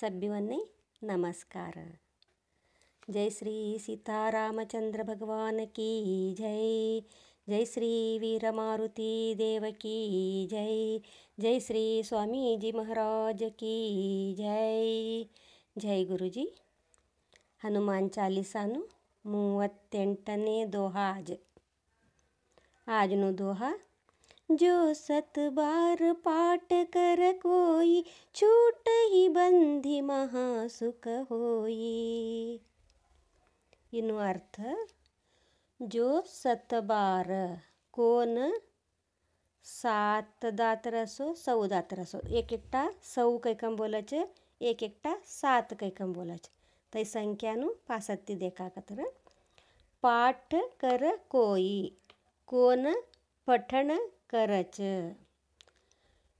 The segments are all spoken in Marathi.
सभ्यवानी नमस्कार जय श्री सीता चंद्र भगवान की जय जय श्री वीर मारुती देव की जय जय श्री जी महाराज की जय जय गुरुजी हनुमान चालीसा मूतेटने दोहा आज आजनो दोहा जो सत बार पाठ कर कोई छूट ही बंधी सुख होई इनु अर्थ जो सतबार कोण सात दातरसो, असो सौ दातर एक एकटा सौ कैकम बोलायचे एक एकटा सात कैकम बोलायचे तै संख्यानु पासत्ती कतर पाठ कर कोई कोन पठण करच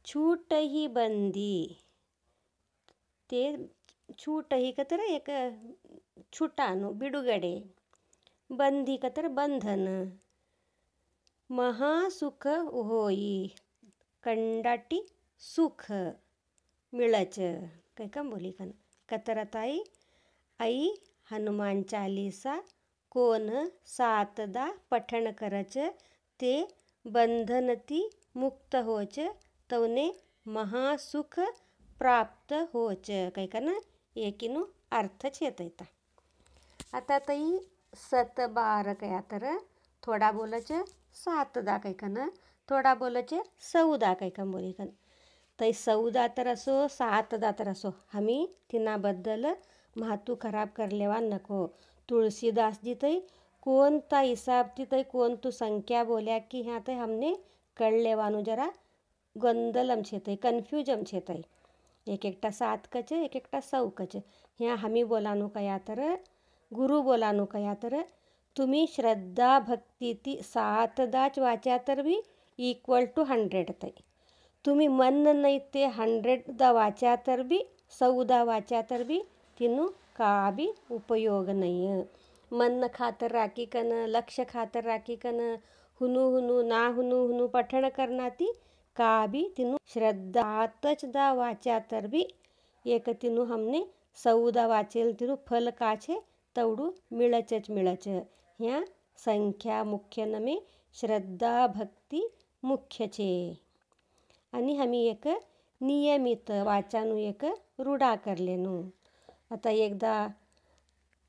छूट बंदी ते छूटही कतर एक छुटानु बिडुगडे बंदी कतर बंधन महा सुख होई कंडाटी सुख मिळच काय का बोली कन कतरताई आई हनुमान चालीसा कोण सातदा पठण करच ते बंधनती मुक्त होच तवने महासुख प्राप्त होच काय का अर्थ अर्थच येतयता आता तई सत बार या तर थोडा बोलायचे सातदा काय का थोडा बोलायचे सौदा काय का का तई सौदा तर असो सातदा तर असो आम्ही तिनाबद्दल मातू खराब करलेवा नको जी तई કોનતા હિસાબથી તઈ કોનતું સંખ્યા બોલ્યા કે હા તે અમને કળ લેવાનું જરા ગોંદલમ છે તઈ કન્ફ્યુઝમ છે તઈ એક એકટા સાત કચે એક एकटा सौक कच ह्या हमी बोला कया तर गुरु बोला कया तर तुम्ही श्रद्धा भक्ति ती सातदाच वाच्या तर भी इक्वल टू हंड्रेड तई तुम्हें मन नहीं ते हंड्रेडदा वाचा तर बी सौदा वाचा तर भी तिनू का भी उपयोग नहीं है मन खातर राखी कन लक्ष खातर राखी कन हुनु हुनू ना हुनु हुनू पठण ती का बी श्रद्धा श्रद्धातच दा वाचा तर बी एक तिनू हमने सौदा वाचेल तिनु फल छे तवडू मिळचच मिळच ह्या संख्या मुख्य नमे श्रद्धा भक्ति मुख्य चे आणि हमी एक नियमित वाचानु एक रूडा करले आता एकदा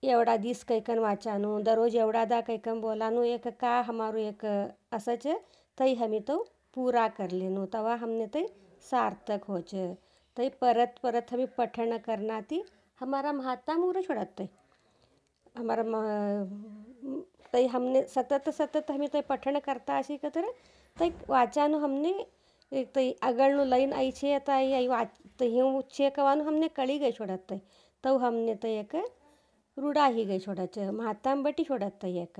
एवढा दिस कैकन वाचानो दररोज एवढा दा कैकन बोलानो एक का हमारो एक असच तई हमी तो पूरा करले नो तवा हमने ते सार्थक होच तई परत परत हमी पठन करना ती हमारा महात्मा मूर छोडत हमारा तई हमने सतत सतत हमी तई पठन करता अशी कतर तई हमने तई अगळनू लाइन आई छे तई आई वाच तई हे छे हमने कळी गई छोडत तव हमने तई एक रुडा ही गे छोडाचं म्हातांबटी छोडात एक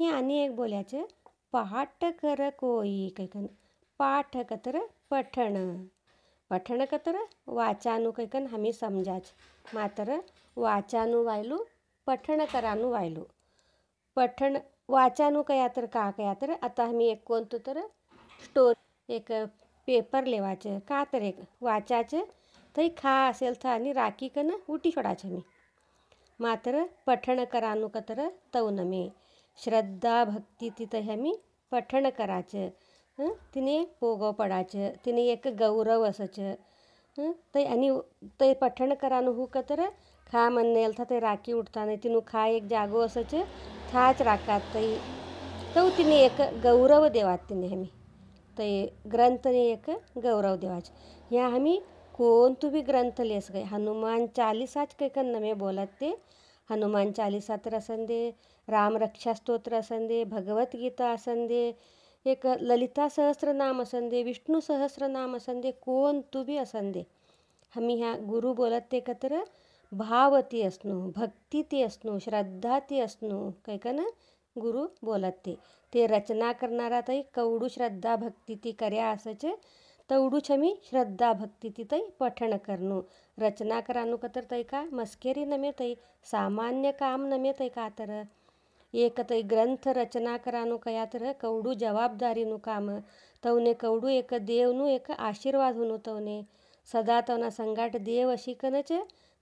हे आणि एक बोलायचं पाठ कर कोई कैकन कन पाठ कतर पठण पठण कतर वाचानू कैकन कन आम्ही समजाच मात्र वाचानु वायलू पठण करानू वायलू पठण वाचानू कया तर का कया तर आता आम्ही एक कोणतो तर स्टोरी एक पेपर लेवायचं का तर एक वाचायचं थंय खा असेल तर आणि राखी कन उटी सोडायचं मी मात्र पठण करानुकतर मे श्रद्धा भक्ती तिथं मी पठण करायचं तिने पोग पडायचं तिने एक गौरव असायचं ते आणि ते पठण करान खा म्हणेल था ते राखी उठता नाही तिनं खा एक जागो असायचं थाच राखात तई तो तिने एक गौरव देवात तिने हमी ते ग्रंथने एक गौरव देवाचे ह्या आम्ही कोण भी ग्रंथ लेस काय हनुमान चालिसाच काही का मी बोलत ते हनुमान चालिसा तर असन दे राम रक्षा स्तोत्र असन दे भगवद्गीता असन दे एक ललिता सहस्रनाम असन दे विष्णू सहस्रनाम असन दे कोण भी असन दे आम्ही ह्या गुरु बोलत ते एकत्र भाव ती असणो भक्ती ती असणो श्रद्धा ती असणो काय का ना गुरु बोलत ते रचना करणारा तरी कवडू श्रद्धा भक्ती ती कर्या असायचे तेवढू छमी श्रद्धा भक्ति तिथ पठण करणू रचना करानो कतर तर तै का मस्केरी तै सामान्य काम नमत तै का तर एकतई ग्रंथ रचना करानो कया तर कवडू जबाबदारीनु काम तवने कवडू एक देवनू एक आशीर्वाद होणू तवने सदा तवना संघाट देव अशी कनच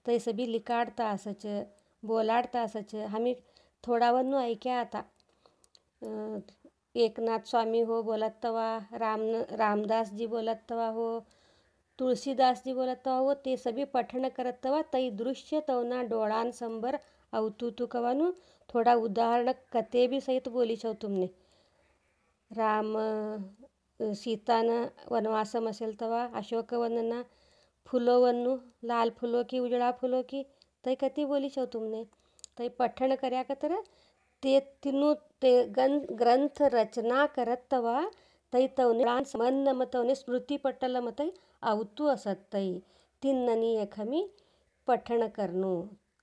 तै सभी लिखाडता असच बोलाडता असच हमी थोडावरनु ऐक्या आता एकनाथ स्वामी हो बोलत तवा राम रामदास जी बोलत तवा हो तुळशीदास जी बोलत तवा हो ते सभी पठण करत तवा तई दृश्य तवना डोळांसंबर संबर तू कवानू थोडा उदाहरण कते बी सहित बोली छौ तुमने राम सीतानं वनवासम असेल तवा अशोकवनना फुलोवन्नू लाल फुलो की उजळा फुलो की तई कती बोली छौ तुमने तई पठण कर्या कतर ते तिनु ते गं ग्रंथ रचना करतव तैतवने मन्नमतवने स्मृतिपटलमतै अवतू असतै तिन्ननी एखमी पठण करणू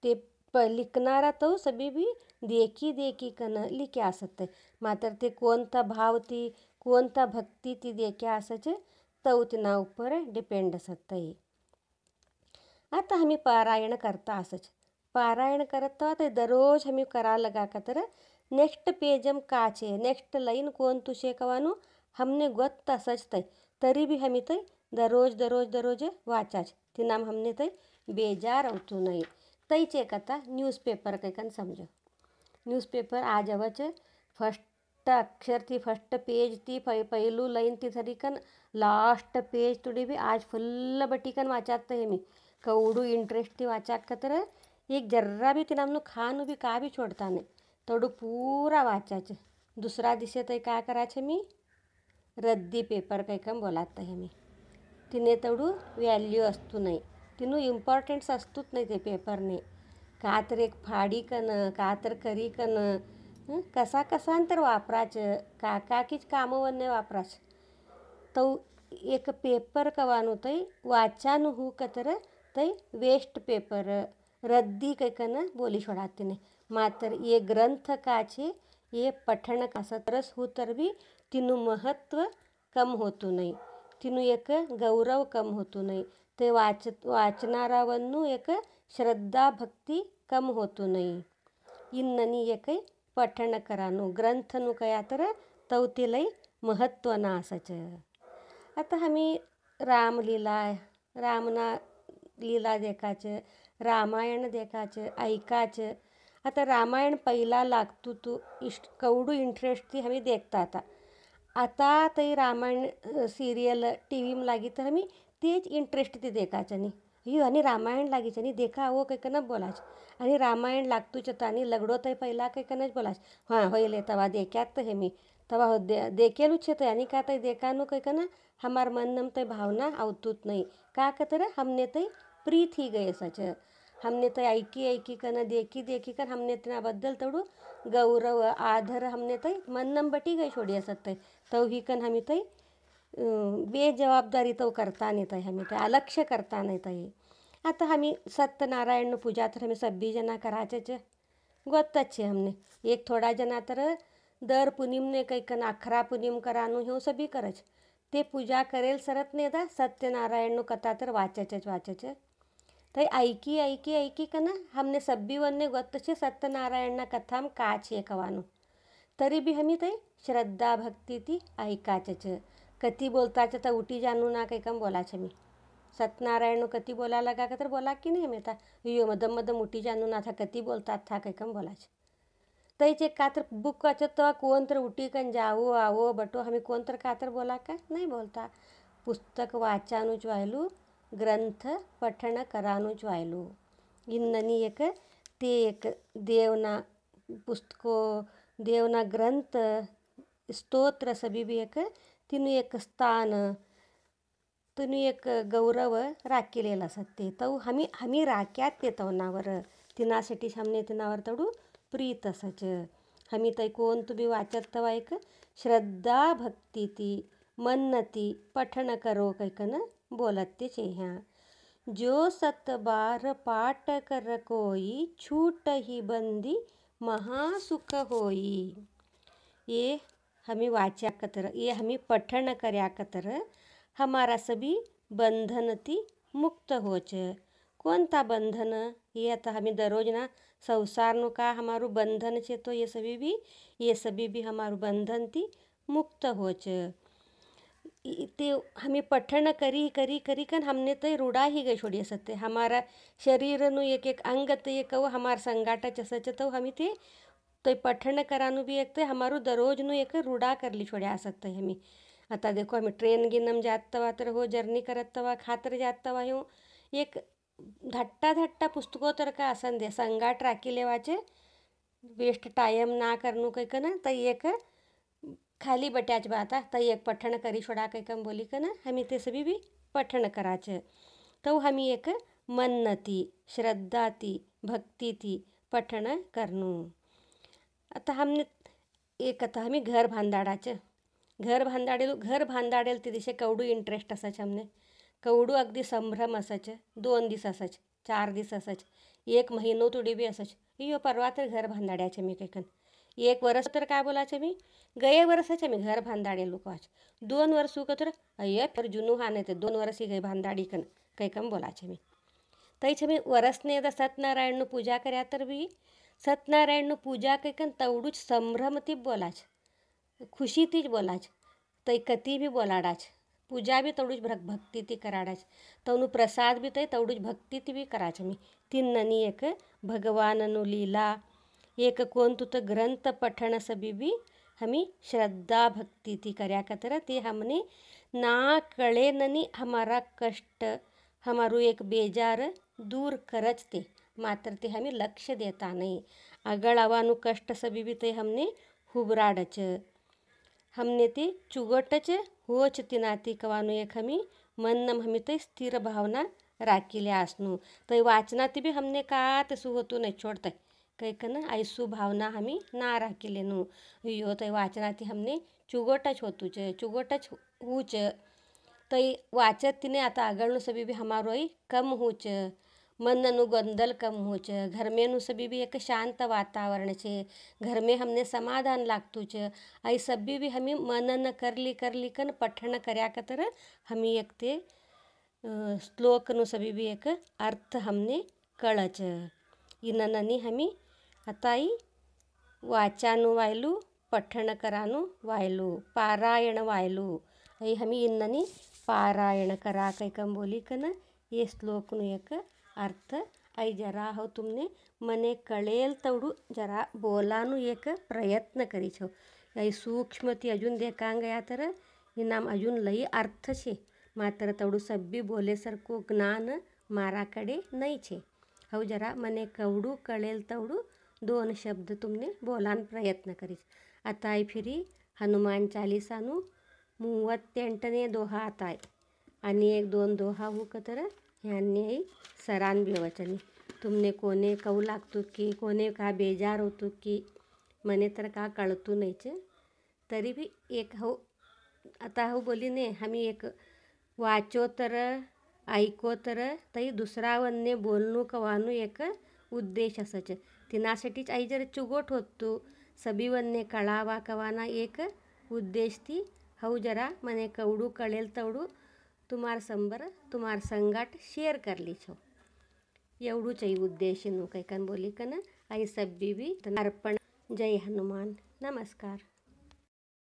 ते प लिखणारा तो सभी भी देखी देखी कन लिख्या असत मात्र ते कोणता भाव ती कोणता भक्ती ती देख्या असायचे तव तिना उपर डिपेंड असतै आता आम्ही पारायण करता पारायण करता तो दररोज हमें करा लगा लगाकतर ನೆಕ್ಸ್ಟ್ ಪೇಜಮ್ ಕಾಚೆ ನೆಕ್ಸ್ಟ್ ಲೈನ್ ಕೋಂತು ಶೇಕವಾನು ಹಮ್ನೆ ಗೊತ್ತ ಸಜ್ತೈ ತರಿ ಬಿ ಹಮಿತೈ ದರೋಜ್ दरोज ದರೋಜ ವಾಚಾಚ್ ತಿನಾಮ್ ಹಮ್ನೆ ತೈ ಬೇಜಾರ್ ಅವತು ನೈ ತೈ ಚೇಕತ ನ್ಯೂಸ್ ಪೇಪರ್ ಕೈಕನ್ ಸಮಜೋ न्यूज़ पेपर आ जवच फर्स्ट अक्षर थी फर्स्ट पेज थी पहलू लाइन थी थरीकन लास्ट पेज तुड़ी भी आज फुल्ल बटीकन वाचात मी कवडू इंटरेस्ट थी वाचात कतर एक जर्रा भी तिला हमनु खानु बी का बी छोडता नाही तोडू पुरा वाचायचं दुसरा दिशे तरी काय करायचं मी रद्दी पेपर काही कम बोलात हे मी तिने तोडू व्हॅल्यू असतो नाही तिनू इम्पॉर्टन्स असतोच नाही ते पेपरने का तर एक फाडी कन का तर करी कन कसा कसा तर वापरायचं का काकीच कामं नाही वापरायचं तो एक पेपर कवानू तई वाचानू हु का तर तई वेस्ट पेपर रद्दी कैकन बोली ॿोली मात्र ये ग्रंथ काचे ये पठण का सतरस हो तर बी तिनु महत्व कम होतो नाही तिनु एक गौरव कम होतो नाही ते वाच वाचणारावनु एक श्रद्धा भक्ती कम होतो नाही इन्ननी एक पठण करानो ग्रंथनु कया तर तवतीलय महत्त्व नासाच आता हमी रामलीला रामना लीला देखाचं रामायण देखायचं ऐकायचं आता रामायण पहिला लागतो तू इष्ट कवडू इंटरेस्ट ती आम्ही देखता आता आता तई रामायण सिरियल टी व्ही लागी तर आम्ही तेच इंटरेस्ट ती देखायचं नी हि आणि रामायण लागीचं आणि देखा हो काही कनच बोलायचं आणि रामायण लागतोच तर आणि लगडो तर पहिला काही कनच बोलायचं हां होईल तवा देख्यात तर हे मी तवा हो दे देखेलूच छे आणि का देखा देखानू काही कना हमार मन नम भावना आवतूत नाही का का तर हमने तई प्रीत ही गयस सच हमने तो ऐकी ऐकी कन देखी देखी कर हमने त्याबद्दल तेवढं गौरव आदर हमने तो मन बटी गई छोडी असत तो कन हमी तई बेजबाबदारी तो करता नाही तई हमी तई अलक्ष करता नाही तई आता हमी सत्यनारायण पूजा तर हमी सभी जना करायचे गोत्ताच हमने एक थोडा जना तर दर पुनिमने काही कन अखरा पुनिम करानू हे सभी करच ते पूजा करेल सरत दा सत्यनारायण कथा तर वाचायचेच वाचेच तै ऐकी ऐकी ऐकी का ना हमने सभ्यवने गोतचे सत्यनारायण ना काच काचे कवानू तरी बी हमी तै श्रद्धा भक्ती ती ऐकाच कधी बोलताच तर उठी जाणू ना काही काम बोलाच मी सत्यनारायण कधी बोलायला का तर बोला की नाही मेता यो मदम मदम उठी जाणू ना था कधी बोलता था काही कम बोलाच तातर बुक वाचत तेव्हा तर उटी कन जाओ आवो बटो हमी कोन का तर बोला का नाही बोलता पुस्तक वाचानुच व्हायलू ग्रंथ पठन કરાનું જ વાયેલું एक ते एक देवना पुस्तको देवना ग्रंथ स्तोत्र સ્તોત્ર સભી एक तिनू एक स्थान तिनू एक गौरव राखिलेला असत ते तव हमी हमी राख्यात ते तवनावर तिनासाठी सामने तिनावर तवडू प्रीत असच हमी तै कोण बी वाचत तवा एक श्रद्धा भक्ती ती मन्नती पठन करो कैकन बोलते चेहा जो सत बार पाठ कर रकोई छूट ही बंदी महासुख होई ये हमें वाचा कतर ये हमें पठन कराया कतर हमारा सभी बंधन थी मुक्त हो च कौन था बंधन ये तो हमें दरोज ना संसार नु का हमारो बंधन छे तो ये सभी भी ये सभी भी हमारो बंधन थी मुक्त हो च ते हमी पठण करी करी करी कन हमने तो रुड़ा ही गई छोड़ी सत्य हमारा शरीर नु एक एक अंग ते एक हमार संगाटा चसच तो हमी ते तो पठन करानु भी एक तो हमारो दरोज नु एक रुडा कर ली आ सकते हमी आता देखो हमें ट्रेन गिनम जात तवा तर हो जर्नी करत तवा खातर जात तवा यूँ एक धट्टा धट्टा पुस्तको तर का आसन दे संगाट राखी लेवाचे वेस्ट टाइम ना करणू काही का ना एक खाली बट्याच बाता तई एक पठण करी छोड़ा काही कम बोली का ना हमें ते सभी भी पठण कराच तो हमी एक मन्नती श्रद्धा ती भक्ति ती पठण करनू आता हमने एक आता हमी घर भांदाडाचं घर भांदाडेल घर भांदाडेल ते दिशे कवडू इंटरेस्ट असायचं हमने कवडू अगदी संभ्रम असायचं दोन दिस असायचं चार दिस असायचं एक महिनो तुडी बी असायचं यो परवा तर घर च मी कैकन एक वर्ष तर काय बोलायचं मी गये वर्षाच्या मी घर भांदाडे लोकांचे दोन वर्ष तर अय्य पर जुनू हा नाही ते दोन वर्षी गई भांदाडी कन काही कम बोलाचे मी તઈ છે મેં વરસને હતા સત્યનારાયણનું પૂજા કર્યા તર બી સત્યનારાયણનું પૂજા કંઈ કંઈ તવડું જ સંભ્રમથી જ બોલા છે ખુશીથી જ બોલા છે તઈ કતિ બી બોલાડા છે પૂજા બી તવડું જ ભક્તિથી કરાડા છે તવનું પ્રસાદ બી તઈ તવડું જ ભક્તિથી બી કરા છે મેં તિન્નની એક ભગવાનનું લીલા एक एककोंतुत ग्रंथ पठण सबिबि हमी श्रद्धा भक्ति ती करया कतर ते हमने ना कळे ननी हमारा कष्ट हमारू एक बेजार दूर करच ते मात्र ते हमी लक्ष्य देता नहीं अगळ अवानु कष्ट सबिबी ते हमने हुबराडच हमने ते चुगटच होच तिनाती कवानु एक हमी मन हमी ते स्थिर भावना राखिले असणू तर वाचनात भी हमने का तसं होतो नाही छोड़त ಕೈಕನ ಐಸು ಭಾವನಾ ಹಮಿ ನಾರ್ ಹಾಕಿಲ್ಲೇನು ಅಯ್ಯೋ ತೈ ವಾಚನಾತಿ ಹಮ್ನೆ ಚುಗೋಟಚ್ ಹೋತುಚ ಚುಗೋಟಚ್ ಹೂಚ ತೈ ವಾಚತಿನೇ ಆತ ಅಗಳನು ಸಬಿ ಬಿ ಹಮಾರೋಯ್ सभी भी हमारो ही कम मन गंदल कम होच घर में नु सभी भी एक शांत वातावरण छे घर में हमने समाधान लागतू छे आई सभी भी हमें मनन करली करली कन पठन कर्या कतर हमें एक ते श्लोक नु सभी भी एक अर्थ हमने इन इनननी हमी ಹತಾಯಿ ವಾಚಾನು ವಾಯ್ಲು ಪಠಣಕರಾನು ವಾಯ್ಲು ಪಾರಾಯಣ ವಾಯ್ಲು ಐ ಹಮಿ ಇನ್ನನಿ ಪಾರಾಯಣಕರ ಕೈಕಂ ಬೋಲಿಕನ ಈ ಶ್ಲೋಕನು ಯಕ ಅರ್ಥ ಐ જરા હો તુમને મને કળેલ તવડું જરા બોલાનું એક પ્રયત્ન કરી છો અહીં સૂક્ષ્મથી અજુન દેખાણ ગયા તર એ નામ અજુન લઈ અર્થ છે માત્ર તવડું સભ્ય બોલે સરખું જ્ઞાન મારા કડે નહીં છે હવે જરા મને કવડું કળેલ તવડું दोन शब्द तुमने बोलान प्रयत्न करीस आता आई फिरी हनुमान चालीसानू ಮೂವತ್ತೆಂಟನೇ आणि एक दोन दोहा ದೋಹ तर ह्यांनी सरान बेवचनी तुमने कोणे कहू लागतो की कोणे का बेजार होतो की मने तर का कळतो नाहीचे तरी बी एक हो आता हो ने आम्ही एक वाचो तर ऐको तर तरी वन्ने बोलणू कवानू एक ಉದ್ದೇಶ ಸಚ ತಿನಾಸಟಿ ಐಜರ ಚುಗೋಟ್ ಹೊತ್ತು ಸಭಿವನ್ನೇ ಕಳಾವ ಕವಾನ ಏಕ ಉದ್ದೇಶತಿ ಹೌಜರ મને કવડું કળેલ તવડું તુમાર સંબર તુમાર સંગાટ શેર કરલી છો એવડું જ અહીં ઉદ્દેશ્યનું કંઈક બોલી કને અહીં સભ્ય બી અર્પણ જય હનુમાન નમસ્કાર